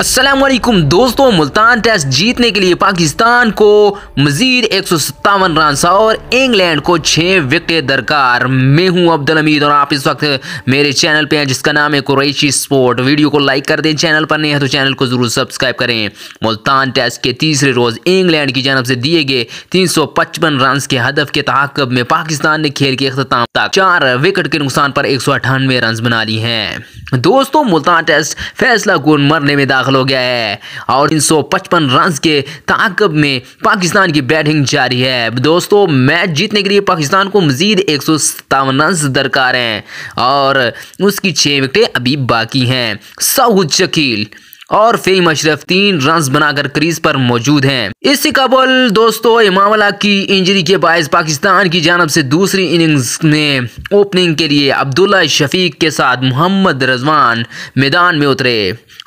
असलम दोस्तों मुल्तान टेस्ट जीतने के लिए पाकिस्तान को मजीद एक सौ सत्तावन रन और इंग्लैंड को छः विकेट दरकार मैं हूं अब्दुल हमीद और आप इस वक्त मेरे चैनल पे हैं जिसका नाम है कुरैशी स्पोर्ट वीडियो को लाइक कर दें चैनल पर नहीं है तो चैनल को ज़रूर सब्सक्राइब करें मुल्तान टेस्ट के तीसरे रोज़ इंग्लैंड की जानब से दिए गए तीन सौ पचपन रन के हदफ के तहकब में पाकिस्तान ने खेल के अख्ताम तक चार विकेट के नुकसान पर एक सौ अठानवे रन बना ली हैं दोस्तों मुल्तान टेस्ट फैसला गुन मरने में दाखिल दाखिल हो गया है और तीन सौ पचपन रन के ताकब में पाकिस्तान की बैटिंग जारी है दोस्तों मैच जीतने के लिए पाकिस्तान को मजीद एक सौ सत्तावन रन दरकार हैं और उसकी छः विकटें अभी बाकी हैं सऊद शकील और फेम अशरफ तीन रन बनाकर क्रीज पर मौजूद हैं इससे कबल दोस्तों इमामला की इंजरी के बायस पाकिस्तान की जानब से दूसरी इनिंग्स में ओपनिंग के लिए अब्दुल्ला शफीक के साथ मोहम्मद रजवान मैदान में उतरे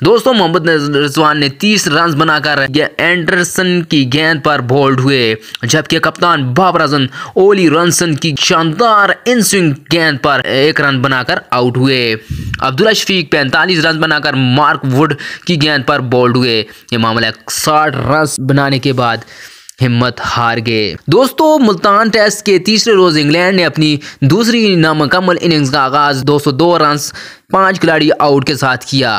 दोस्तों मोहम्मद रजवान ने तीस रन बनाकर एंडरसन की गेंद पर बोल्ड हुए जबकि कप्तान बाबर आजम ओली रनसन की शानदार इन स्विंग गेंद पर एक रन बनाकर आउट हुए अब्दुल शफीक पैंतालीस रन बनाकर मार्क वुड की गेंद पर बोल्ड हुए ये मामला साठ रन बनाने के बाद हिम्मत हार गए दोस्तों मुल्तान टेस्ट के तीसरे रोज इंग्लैंड ने अपनी दूसरी नामकमल इनिंग्स का आगाज 202 रन पांच खिलाड़ी आउट के साथ किया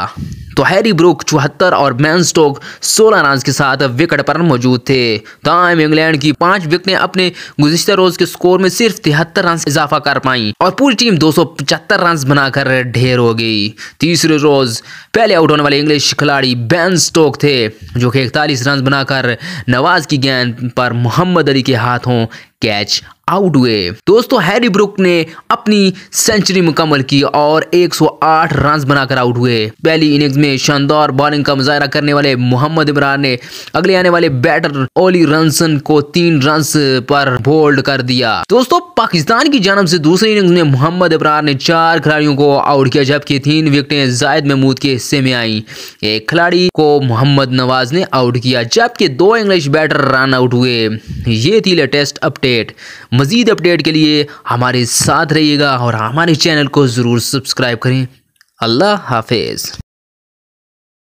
तो हैरी ब्रुक चौहत्तर और मैन स्टोक सोलह रन के साथ विकेट पर मौजूद थे तमाम इंग्लैंड की पांच विकेटें अपने गुजशत रोज के स्कोर में सिर्फ तिहत्तर रन इजाफा कर पाई और पूरी टीम दो सौ पचहत्तर रन बनाकर ढेर हो गई तीसरे रोज पहले आउट होने वाले इंग्लिश खिलाड़ी बैन स्टोक थे जो कि इकतालीस रन बनाकर नवाज की गेंद पर मोहम्मद अली के हाथों कैच आउट हुए दोस्तों हैरी ब्रुक ने अपनी सेंचुरी मुकम्मल की और 108 रन बनाकर आउट हुए पहली इनिंग्स में शानदार बॉलिंग का मुजाहरा करने वाले मोहम्मद इमरान ने अगले आने वाले बैटर ओली रनसन को तीन रन पर बोल्ड कर दिया दोस्तों पाकिस्तान की जानब से दूसरी इनिंग्स में मोहम्मद इमरान ने चार खिलाड़ियों को आउट किया जबकि तीन विकेटें जायद महमूद के हिस्से में आई एक खिलाड़ी को मोहम्मद नवाज ने आउट किया जबकि दो इंग्लिश बैटर रन आउट हुए ये थी लेटेस्ट अपडेट मज़ीद अपडेट के लिए हमारे साथ रहिएगा और हमारे चैनल को ज़रूर सब्सक्राइब करें अल्लाह हाफिज़